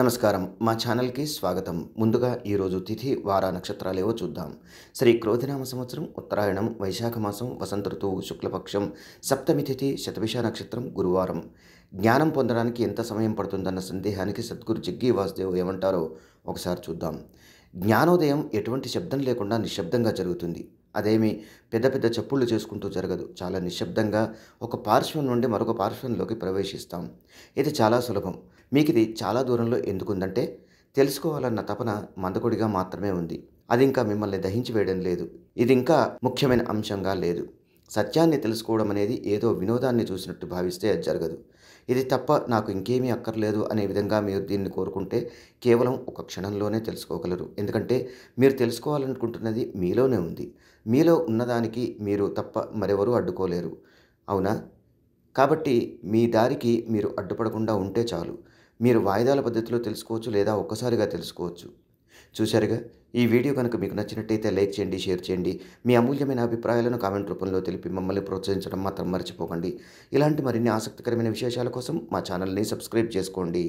నమస్కారం మా ఛానల్కి స్వాగతం ముందుగా ఈరోజు తిథి వార నక్షత్రాలేవో చూద్దాం శ్రీ క్రోధినామ సంవత్సరం ఉత్తరాయణం వైశాఖ మాసం వసంత ఋతువు శుక్లపక్షం సప్తమి తిథి శతభిష నక్షత్రం గురువారం జ్ఞానం పొందడానికి ఎంత సమయం పడుతుందన్న సందేహానికి సద్గురు జగ్గి వాసుదేవ్ ఏమంటారో ఒకసారి చూద్దాం జ్ఞానోదయం ఎటువంటి శబ్దం లేకుండా నిశ్శబ్దంగా జరుగుతుంది అదేమి పెద్ద పెద్ద చప్పుళ్ళు చేసుకుంటూ జరగదు చాలా నిశ్శబ్దంగా ఒక పార్శ్వం నుండి మరొక పార్శ్వంలోకి ప్రవేశిస్తాం ఇది చాలా సులభం మీకు ఇది చాలా దూరంలో ఎందుకుందంటే తెలుసుకోవాలన్న తపన మందకుడిగా మాత్రమే ఉంది అది ఇంకా మిమ్మల్ని దహించి వేయడం లేదు ఇది ఇంకా ముఖ్యమైన అంశంగా లేదు సత్యాన్ని తెలుసుకోవడం అనేది ఏదో వినోదాన్ని చూసినట్టు భావిస్తే జరగదు ఇది తప్ప నాకు ఇంకేమీ అక్కర్లేదు అనే విధంగా మీరు దీన్ని కోరుకుంటే కేవలం ఒక క్షణంలోనే తెలుసుకోగలరు ఎందుకంటే మీరు తెలుసుకోవాలనుకుంటున్నది మీలోనే ఉంది మీలో ఉన్నదానికి మీరు తప్ప మరెవరూ అడ్డుకోలేరు అవునా కాబట్టి మీ దారికి మీరు అడ్డుపడకుండా ఉంటే చాలు మీరు వాయిదాల పద్ధతిలో తెలుసుకోవచ్చు లేదా ఒక్కసారిగా తెలుసుకోవచ్చు చూశారుగా ఈ వీడియో కనుక మీకు నచ్చినట్టయితే లైక్ చేయండి షేర్ చేయండి మీ అమూల్యమైన అభిప్రాయాలను కామెంట్ రూపంలో తెలిపి మమ్మల్ని ప్రోత్సహించడం మాత్రం మర్చిపోకండి ఇలాంటి మరిన్ని ఆసక్తికరమైన విశేషాల కోసం మా ఛానల్ని సబ్స్క్రైబ్ చేసుకోండి